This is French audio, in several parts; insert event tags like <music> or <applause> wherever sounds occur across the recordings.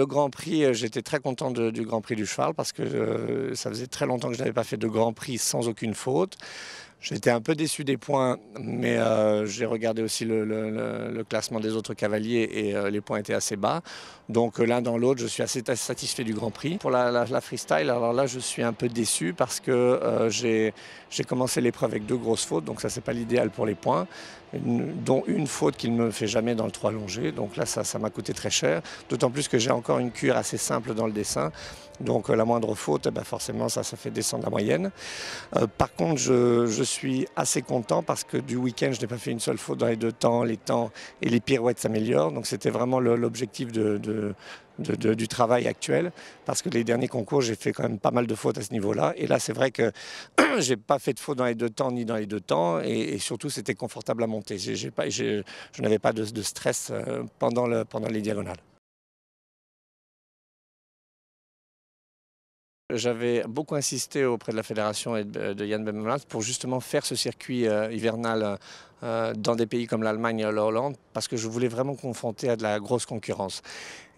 Le Grand Prix, euh, j'étais très content du Grand Prix du cheval parce que euh, ça faisait très longtemps que je n'avais pas fait de Grand Prix sans aucune faute. J'étais un peu déçu des points, mais euh, j'ai regardé aussi le, classement des autres cavaliers et euh, les points étaient assez bas. Donc euh, l'un dans l'autre, je suis assez satisfait du Grand Prix. Pour la, freestyle, alors là, je suis un peu déçu parce que j'ai commencé l'épreuve avec deux grosses fautes, donc ça, c'est pas l'idéal pour les points, dont une faute qu'il ne me fait jamais dans le 3 longé. Donc là, ça m'a coûté très cher, d'autant plus que j'ai encore une cure assez simple dans le dessin. Donc euh, la moindre faute, eh ben, forcément, ça, ça fait descendre la moyenne. Euh, par contre, je, je, suis assez content parce que du week-end, je n'ai pas fait une seule faute dans les deux temps. Les temps et les pirouettes s'améliorent. Donc c'était vraiment l'objectif de, de de, du travail actuel, parce que les derniers concours, j'ai fait quand même pas mal de fautes à ce niveau-là. Et là, c'est vrai que <clears throat> j'ai pas fait de fautes dans les deux temps, ni dans les deux temps, et, surtout, c'était confortable à monter. j'ai pas, je n'avais pas de, de stress euh, pendant, le, pendant les diagonales. J'avais beaucoup insisté auprès de la fédération et de euh, Yann Bemmelmans pour justement faire ce circuit euh, hivernal euh, euh, dans des pays comme l'Allemagne et l'Hollande parce que je voulais vraiment confronter à de la grosse concurrence.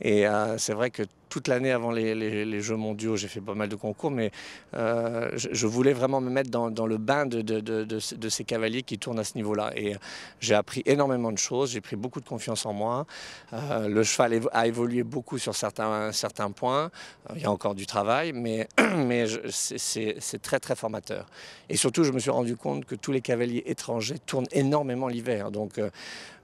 Et euh, c'est vrai que toute l'année avant les, les, Jeux mondiaux, j'ai fait pas mal de concours, mais euh, je, voulais vraiment me mettre dans, dans le bain de, de, de, de, ces cavaliers qui tournent à ce niveau-là. Et j'ai appris énormément de choses, j'ai pris beaucoup de confiance en moi. le cheval a évolué beaucoup sur certains, certains points. Il y a encore du travail, mais, <clears throat> mais c'est très très formateur. Et surtout, je me suis rendu compte que tous les cavaliers étrangers tournent énormément énormément l'hiver. Donc euh,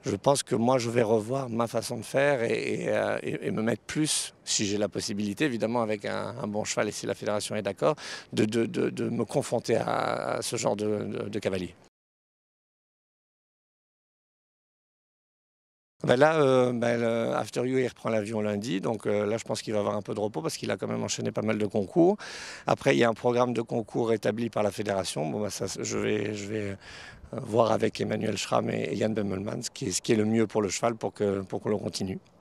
je pense que moi, je vais revoir ma façon de faire et, euh, me mettre plus, si j'ai la possibilité, évidemment, avec un, bon cheval et si la fédération est d'accord, de, me confronter à, à ce genre de cavalier. Ben là, euh, ben, After You, il reprend l'avion lundi. Donc euh, là, je pense qu'il va avoir un peu de repos parce qu'il a quand même enchaîné pas mal de concours. Après, il y a un programme de concours établi par la fédération. Bon, ben, ça, je vais, je vais euh, voir avec Emmanuel Schramm et Yann Bemmelmann ce qui, est, le mieux pour le cheval pour que, pour que l'on continue.